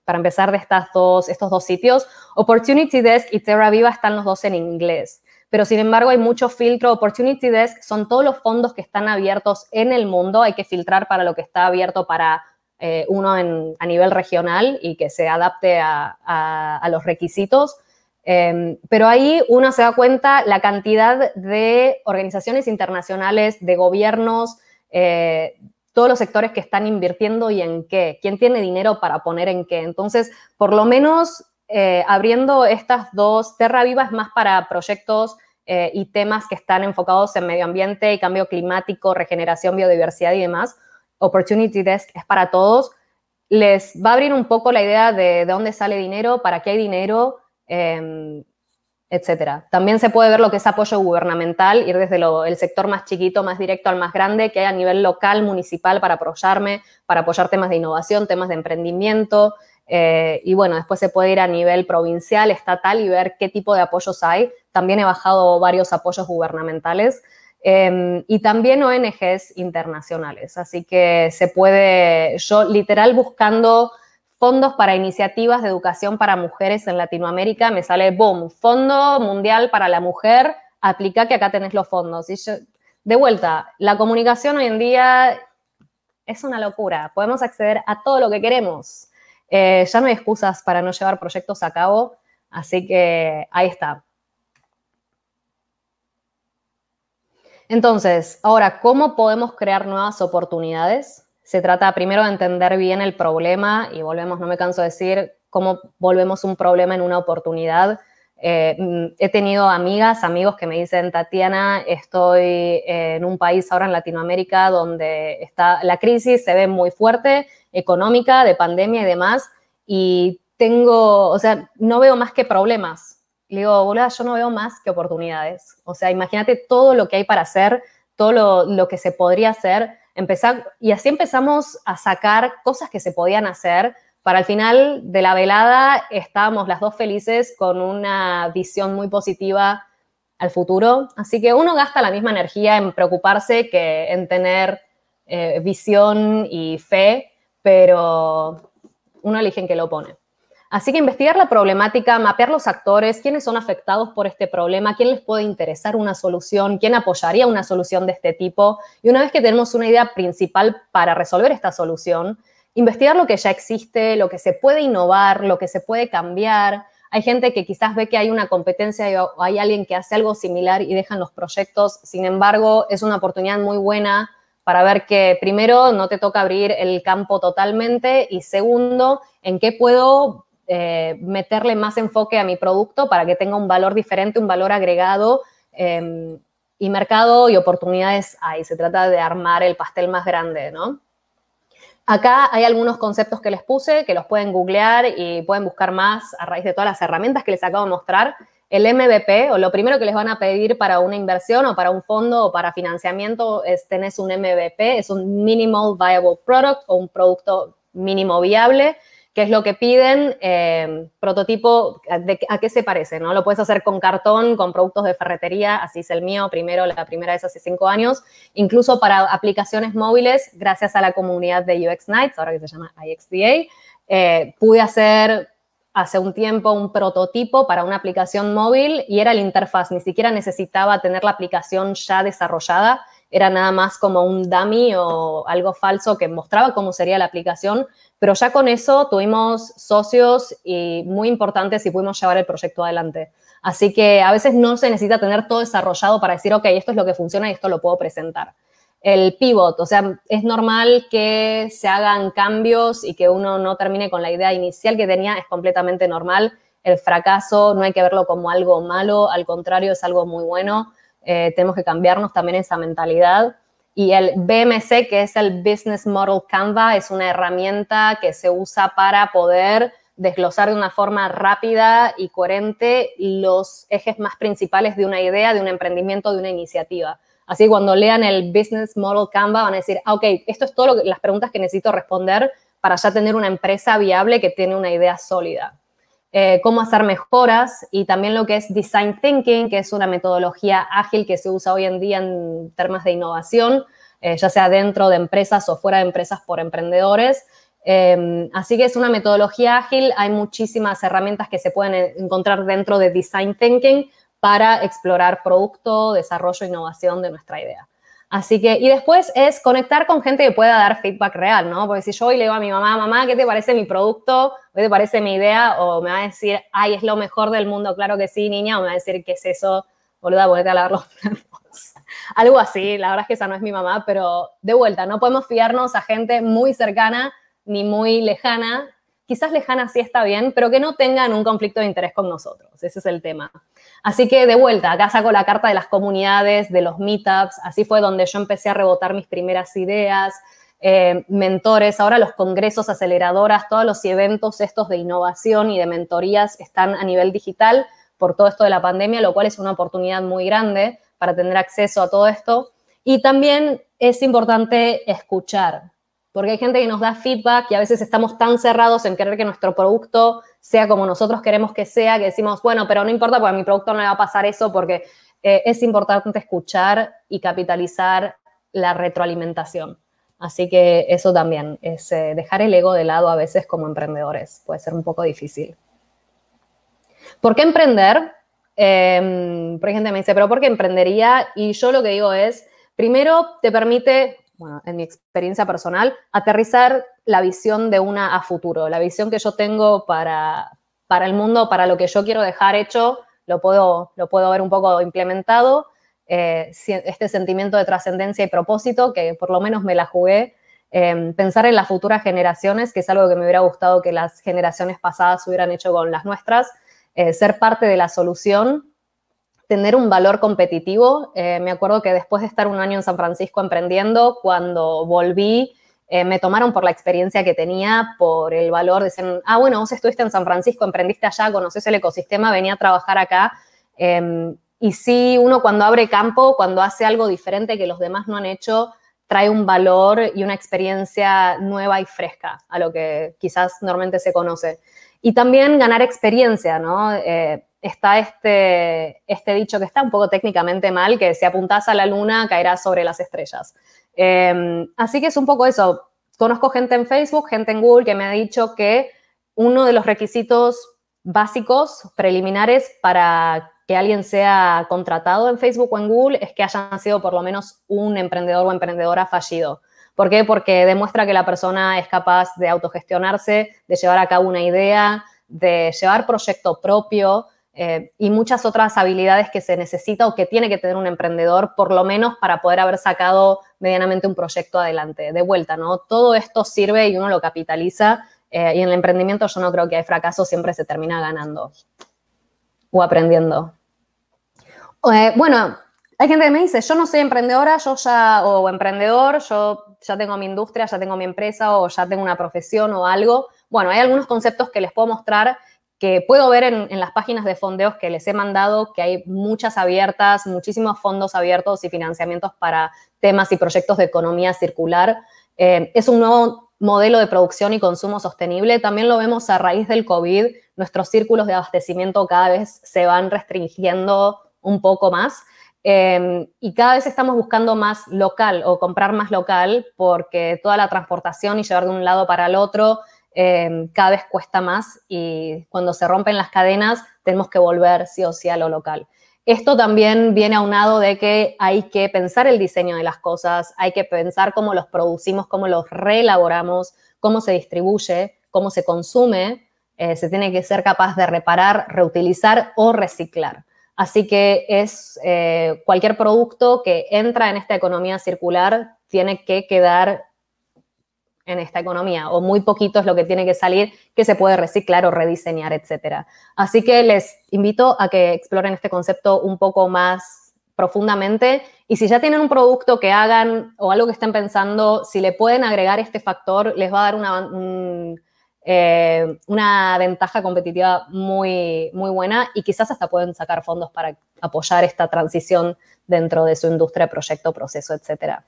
para empezar de estas dos, estos dos sitios. Opportunity Desk y Terra Viva están los dos en inglés, pero sin embargo hay mucho filtro. Opportunity Desk son todos los fondos que están abiertos en el mundo, hay que filtrar para lo que está abierto para eh, uno en, a nivel regional y que se adapte a los requisitos. Em, pero ahí uno se da cuenta la cantidad de organizaciones internacionales, de gobiernos, eh, todos los sectores que están invirtiendo y en qué, quién tiene dinero para poner en qué. Entonces, por lo menos eh, abriendo estas dos, Terra Viva es más para proyectos eh, y temas que están enfocados en medio ambiente y cambio climático, regeneración, biodiversidad y demás. Opportunity Desk es para todos. Les va a abrir un poco la idea de, de dónde sale dinero, para qué hay dinero, eh, etcétera. También se puede ver lo que es apoyo gubernamental, ir desde el sector más chiquito, más directo al más grande, que hay a nivel local, municipal, para apoyarme, para apoyar temas de innovación, temas de emprendimiento. Eh, y bueno, después se puede ir a nivel provincial, estatal y ver qué tipo de apoyos hay. También he bajado varios apoyos gubernamentales. Em, y también ONGs internacionales. Así que se puede, yo literal buscando fondos para iniciativas de educación para mujeres en Latinoamérica, me sale, boom, Fondo Mundial para la Mujer, aplica que acá tenés los fondos. de vuelta, la comunicación hoy en día es una locura, podemos acceder a todo lo que queremos. Eh, ya no hay excusas para no llevar proyectos a cabo, así que ahí está. Entonces, ahora, ¿cómo podemos crear nuevas oportunidades? Se trata primero de entender bien el problema y volvemos, no me canso de decir, cómo volvemos un problema en una oportunidad. Eh, he tenido amigas, amigos que me dicen, Tatiana, estoy eh, en un país ahora en Latinoamérica donde está la crisis, se ve muy fuerte, económica, de pandemia y demás, y tengo, o sea, no veo más que problemas. Le digo, boluda, yo no veo más que oportunidades. O sea, imagínate todo lo que hay para hacer, todo lo que se podría hacer y así empezamos a sacar cosas que se podían hacer. Para el final de la velada estábamos las dos felices con una visión muy positiva al futuro. Así que uno gasta la misma energía en preocuparse que en tener eh, visión y fe, pero uno elige en qué lo pone. Así que investigar la problemática, mapear los actores, quiénes son afectados por este problema, quién les puede interesar una solución, quién apoyaría una solución de este tipo. Y una vez que tenemos una idea principal para resolver esta solución, investigar lo que ya existe, lo que se puede innovar, lo que se puede cambiar. Hay gente que quizás ve que hay una competencia o hay alguien que hace algo similar y dejan los proyectos. Sin embargo, es una oportunidad muy buena para ver que primero no te toca abrir el campo totalmente y segundo, en qué puedo eh, meterle más enfoque a mi producto para que tenga un valor diferente, un valor agregado em, y mercado y oportunidades ahí. Se trata de armar el pastel más grande, ¿no? Acá hay algunos conceptos que les puse que los pueden googlear y pueden buscar más a raíz de todas las herramientas que les acabo de mostrar. El MVP, o lo primero que les van a pedir para una inversión o para un fondo o para financiamiento, es tenés un MVP, es un Minimal Viable Product o un producto mínimo viable qué es lo que piden, eh, prototipo, ¿a qué se parece? ¿no? Lo puedes hacer con cartón, con productos de ferretería, así es el mío, primero, la primera vez hace cinco años, incluso para aplicaciones móviles, gracias a la comunidad de UX Nights, ahora que se llama IXDA, eh, pude hacer hace un tiempo un prototipo para una aplicación móvil y era la interfaz, ni siquiera necesitaba tener la aplicación ya desarrollada, era nada más como un dummy o algo falso que mostraba cómo sería la aplicación, pero ya con eso tuvimos socios y muy importantes y pudimos llevar el proyecto adelante. Así que a veces no se necesita tener todo desarrollado para decir, ok, esto es lo que funciona y esto lo puedo presentar. El pivot, o sea, es normal que se hagan cambios y que uno no termine con la idea inicial que tenía, es completamente normal. El fracaso no hay que verlo como algo malo, al contrario, es algo muy bueno. Eh, tenemos que cambiarnos también esa mentalidad. Y el BMC, que es el Business Model Canva, es una herramienta que se usa para poder desglosar de una forma rápida y coherente los ejes más principales de una idea, de un emprendimiento, de una iniciativa. Así cuando lean el Business Model Canva van a decir, ah, ok, esto es todo lo que, las preguntas que necesito responder para ya tener una empresa viable que tiene una idea sólida. Eh, cómo hacer mejoras y también lo que es design thinking, que es una metodología ágil que se usa hoy en día en temas de innovación, eh, ya sea dentro de empresas o fuera de empresas por emprendedores. Em, así que es una metodología ágil, hay muchísimas herramientas que se pueden eh, encontrar dentro de design thinking para explorar producto, desarrollo, innovación de nuestra idea. Así que, y después es conectar con gente que pueda dar feedback real, ¿no? Porque si yo hoy le digo a mi mamá, mamá, ¿qué te parece mi producto? ¿Qué te parece mi idea? O me va a decir, ay, es lo mejor del mundo, claro que sí, niña, o me va a decir, ¿qué es eso? Boluda, ponerte a lavar los platos. *laughs* Algo así, la verdad es que esa no es mi mamá, pero de vuelta, no podemos fiarnos a gente muy cercana ni muy lejana quizás lejana sí está bien, pero que no tengan un conflicto de interés con nosotros. Ese es el tema. Así que de vuelta, acá saco la carta de las comunidades, de los meetups, así fue donde yo empecé a rebotar mis primeras ideas, eh, mentores, ahora los congresos, aceleradoras, todos los eventos estos de innovación y de mentorías están a nivel digital por todo esto de la pandemia, lo cual es una oportunidad muy grande para tener acceso a todo esto. Y también es importante escuchar, porque hay gente que nos da feedback y a veces estamos tan cerrados en querer que nuestro producto sea como nosotros queremos que sea, que decimos, bueno, pero no importa porque a mi producto no le va a pasar eso, porque eh, es importante escuchar y capitalizar la retroalimentación. Así que eso también, es eh, dejar el ego de lado a veces como emprendedores, puede ser un poco difícil. ¿Por qué emprender? Eh, por gente me dice, pero ¿por qué emprendería? Y yo lo que digo es, primero te permite en mi experiencia personal, aterrizar la visión de una a futuro, la visión que yo tengo para, para el mundo, para lo que yo quiero dejar hecho, lo puedo, lo puedo ver un poco implementado. Eh, este sentimiento de trascendencia y propósito, que por lo menos me la jugué, em, pensar en las futuras generaciones, que es algo que me hubiera gustado que las generaciones pasadas hubieran hecho con las nuestras, eh, ser parte de la solución tener un valor competitivo. Eh, me acuerdo que después de estar un año en San Francisco emprendiendo, cuando volví, eh, me tomaron por la experiencia que tenía, por el valor de ah, bueno, vos estuviste en San Francisco, emprendiste allá, conoces el ecosistema, venía a trabajar acá. Em, y sí, uno cuando abre campo, cuando hace algo diferente que los demás no han hecho, trae un valor y una experiencia nueva y fresca a lo que quizás normalmente se conoce. Y también ganar experiencia, ¿no? Eh, está este, este, dicho que está un poco técnicamente mal, que si apuntás a la luna caerás sobre las estrellas. Em, así que es un poco eso. Conozco gente en Facebook, gente en Google que me ha dicho que uno de los requisitos básicos, preliminares, para que alguien sea contratado en Facebook o en Google es que hayan sido por lo menos un emprendedor o emprendedora fallido. ¿Por qué? Porque demuestra que la persona es capaz de autogestionarse, de llevar a cabo una idea, de llevar proyecto propio, eh, y muchas otras habilidades que se necesita o que tiene que tener un emprendedor, por lo menos para poder haber sacado medianamente un proyecto adelante. De vuelta, ¿no? Todo esto sirve y uno lo capitaliza. Eh, y en el emprendimiento yo no creo que hay fracaso, siempre se termina ganando o aprendiendo. Eh, bueno, hay gente que me dice, yo no soy emprendedora, yo ya, o emprendedor, yo ya tengo mi industria, ya tengo mi empresa o ya tengo una profesión o algo. Bueno, hay algunos conceptos que les puedo mostrar que puedo ver en, las páginas de fondeos que les he mandado, que hay muchas abiertas, muchísimos fondos abiertos y financiamientos para temas y proyectos de economía circular. Eh, es un nuevo modelo de producción y consumo sostenible. También lo vemos a raíz del COVID. Nuestros círculos de abastecimiento cada vez se van restringiendo un poco más. Em, y cada vez estamos buscando más local o comprar más local porque toda la transportación y llevar de un lado para el otro Em, cada vez cuesta más y cuando se rompen las cadenas tenemos que volver sí o sí a lo local. Esto también viene aunado de que hay que pensar el diseño de las cosas, hay que pensar cómo los producimos, cómo los reelaboramos, cómo se distribuye, cómo se consume. Eh, se tiene que ser capaz de reparar, reutilizar o reciclar. Así que es eh, cualquier producto que entra en esta economía circular tiene que quedar en esta economía o muy poquito es lo que tiene que salir que se puede reciclar o rediseñar, etcétera. Así que les invito a que exploren este concepto un poco más profundamente y si ya tienen un producto que hagan o algo que estén pensando, si le pueden agregar este factor, les va a dar una, eh, una ventaja competitiva muy, muy buena y quizás hasta pueden sacar fondos para apoyar esta transición dentro de su industria, proyecto, proceso, etcétera.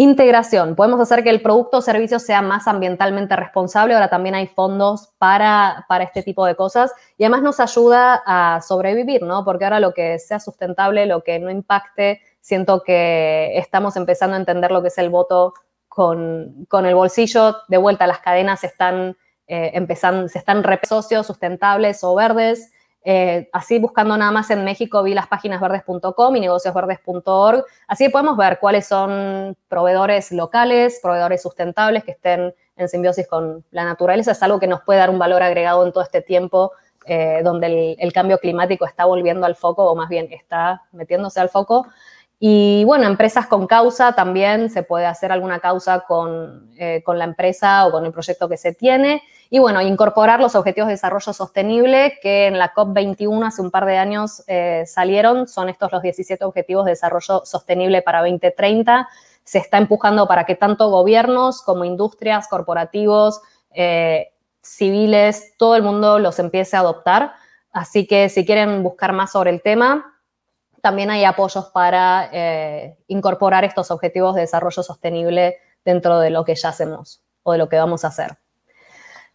Integración. Podemos hacer que el producto o servicio sea más ambientalmente responsable. Ahora también hay fondos para, para este tipo de cosas. Y además nos ayuda a sobrevivir, ¿no? Porque ahora lo que sea sustentable, lo que no impacte, siento que estamos empezando a entender lo que es el voto con, el bolsillo. De vuelta, las cadenas están eh, empezando, se están socios, sustentables o verdes. Eh, así buscando nada más en México vi las páginas verdes.com y negociosverdes.org. Así podemos ver cuáles son proveedores locales, proveedores sustentables que estén en simbiosis con la naturaleza. Es algo que nos puede dar un valor agregado en todo este tiempo eh, donde el, cambio climático está volviendo al foco o más bien está metiéndose al foco. Y bueno, empresas con causa también, se puede hacer alguna causa eh, con, la empresa o con el proyecto que se tiene. Y bueno, incorporar los objetivos de desarrollo sostenible que en la COP21 hace un par de años eh, salieron. Son estos los 17 objetivos de desarrollo sostenible para 2030. Se está empujando para que tanto gobiernos como industrias, corporativos, eh, civiles, todo el mundo los empiece a adoptar. Así que si quieren buscar más sobre el tema, también hay apoyos para eh, incorporar estos objetivos de desarrollo sostenible dentro de lo que ya hacemos o de lo que vamos a hacer.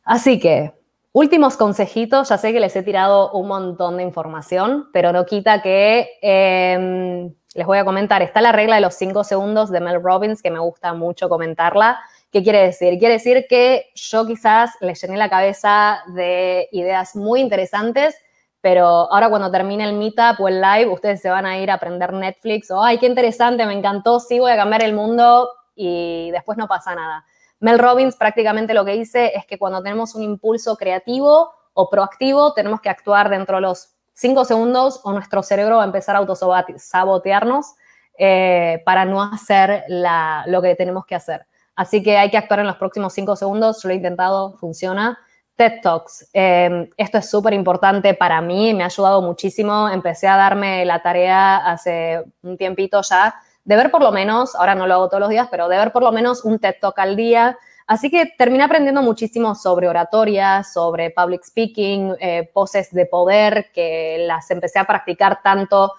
Así que, últimos consejitos, ya sé que les he tirado un montón de información, pero no quita que em, les voy a comentar, está la regla de los 5 segundos de Mel Robbins, que me gusta mucho comentarla. ¿Qué quiere decir? Quiere decir que yo quizás les llené la cabeza de ideas muy interesantes, pero ahora cuando termine el meetup o el live, ustedes se van a ir a aprender Netflix o, ay, qué interesante, me encantó, sí, voy a cambiar el mundo y después no pasa nada. Mel Robbins prácticamente lo que dice es que cuando tenemos un impulso creativo o proactivo, tenemos que actuar dentro de los cinco segundos o nuestro cerebro va a empezar a autosabotearnos eh, para no hacer lo que tenemos que hacer. Así que hay que actuar en los próximos cinco segundos. Yo lo he intentado, funciona. TED Talks. Em, esto es súper importante para mí, me ha ayudado muchísimo. Empecé a darme la tarea hace un tiempito ya de ver por lo menos, ahora no lo hago todos los días, pero de ver por lo menos un TED Talk al día. Así que terminé aprendiendo muchísimo sobre oratoria, sobre public speaking, eh, poses de poder, que las empecé a practicar tanto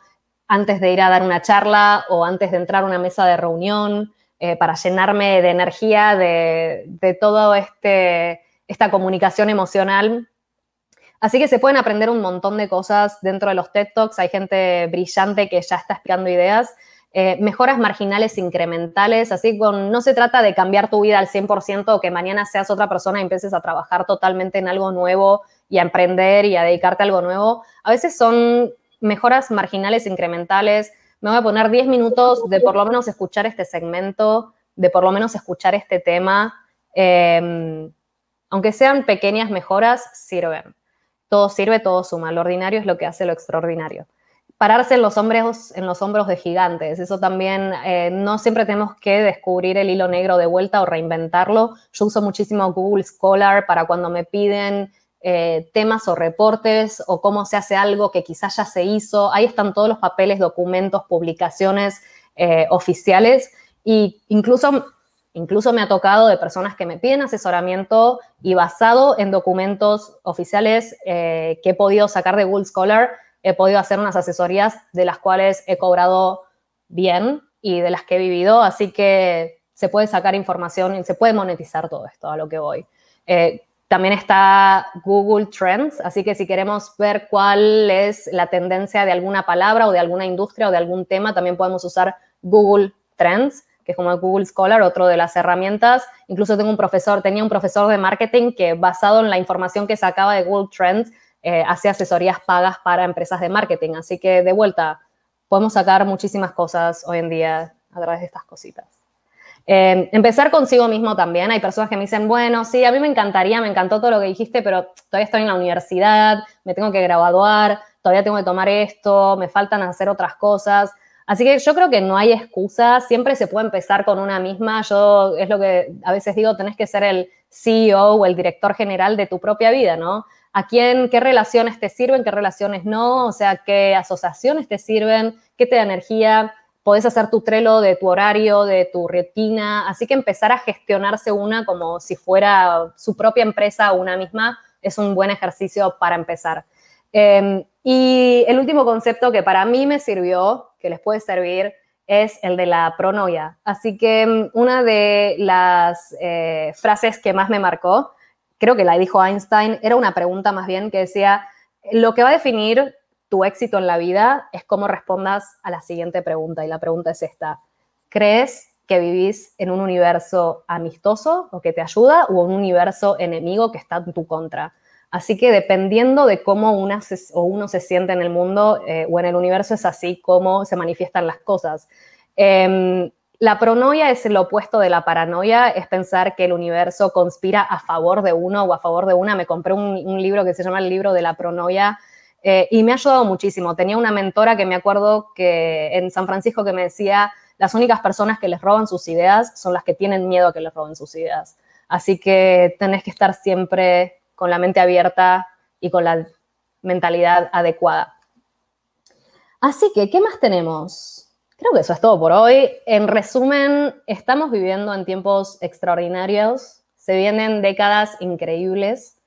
antes de ir a dar una charla o antes de entrar a una mesa de reunión, eh, para llenarme de energía de todo este esta comunicación emocional. Así que se pueden aprender un montón de cosas dentro de los TED Talks. Hay gente brillante que ya está explicando ideas. Eh, mejoras marginales incrementales, así con, no se trata de cambiar tu vida al 100% o que mañana seas otra persona y empieces a trabajar totalmente en algo nuevo y a emprender y a dedicarte a algo nuevo. A veces son mejoras marginales incrementales. Me voy a poner 10 minutos de por lo menos escuchar este segmento, de por lo menos escuchar este tema. Eh, aunque sean pequeñas mejoras, sirven. Todo sirve, todo suma. Lo ordinario es lo que hace lo extraordinario. Pararse en los hombros, en los hombros de gigantes. Eso también, eh, no siempre tenemos que descubrir el hilo negro de vuelta o reinventarlo. Yo uso muchísimo Google Scholar para cuando me piden eh, temas o reportes o cómo se hace algo que quizás ya se hizo. Ahí están todos los papeles, documentos, publicaciones eh, oficiales. Y incluso Incluso me ha tocado de personas que me piden asesoramiento y basado en documentos oficiales eh, que he podido sacar de Google Scholar, he podido hacer unas asesorías de las cuales he cobrado bien y de las que he vivido, así que se puede sacar información y se puede monetizar todo esto a lo que voy. Eh, también está Google Trends, así que si queremos ver cuál es la tendencia de alguna palabra o de alguna industria o de algún tema, también podemos usar Google Trends que es como el Google Scholar, otro de las herramientas. Incluso tengo un profesor, tenía un profesor de marketing que basado en la información que sacaba de Google Trends, eh, hace asesorías pagas para empresas de marketing. Así que de vuelta, podemos sacar muchísimas cosas hoy en día a través de estas cositas. Em, empezar consigo mismo también. Hay personas que me dicen, bueno, sí, a mí me encantaría, me encantó todo lo que dijiste, pero todavía estoy en la universidad, me tengo que graduar, todavía tengo que tomar esto, me faltan hacer otras cosas. Así que yo creo que no hay excusa, siempre se puede empezar con una misma. Yo es lo que a veces digo, tenés que ser el CEO o el director general de tu propia vida, ¿no? ¿A quién, qué relaciones te sirven, qué relaciones no? O sea, qué asociaciones te sirven, qué te da energía. Podés hacer tu trelo de tu horario, de tu retina. Así que empezar a gestionarse una como si fuera su propia empresa o una misma es un buen ejercicio para empezar. Em, y el último concepto que para mí me sirvió, que les puede servir, es el de la pronoia. Así que em, una de las eh, frases que más me marcó, creo que la dijo Einstein, era una pregunta más bien que decía, lo que va a definir tu éxito en la vida es cómo respondas a la siguiente pregunta. Y la pregunta es esta, ¿crees que vivís en un universo amistoso o que te ayuda o un universo enemigo que está en tu contra? Así que dependiendo de cómo uno se siente en el mundo eh, o en el universo, es así como se manifiestan las cosas. Em, la pronoia es el opuesto de la paranoia, es pensar que el universo conspira a favor de uno o a favor de una. Me compré un, libro que se llama El libro de la pronoia eh, y me ha ayudado muchísimo. Tenía una mentora que me acuerdo que en San Francisco que me decía, las únicas personas que les roban sus ideas son las que tienen miedo a que les roben sus ideas. Así que tenés que estar siempre con la mente abierta y con la mentalidad adecuada. Así que, ¿qué más tenemos? Creo que eso es todo por hoy. En resumen, estamos viviendo en tiempos extraordinarios, se vienen décadas increíbles.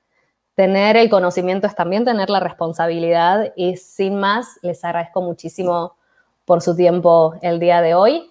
Tener el conocimiento es también tener la responsabilidad y sin más, les agradezco muchísimo por su tiempo el día de hoy.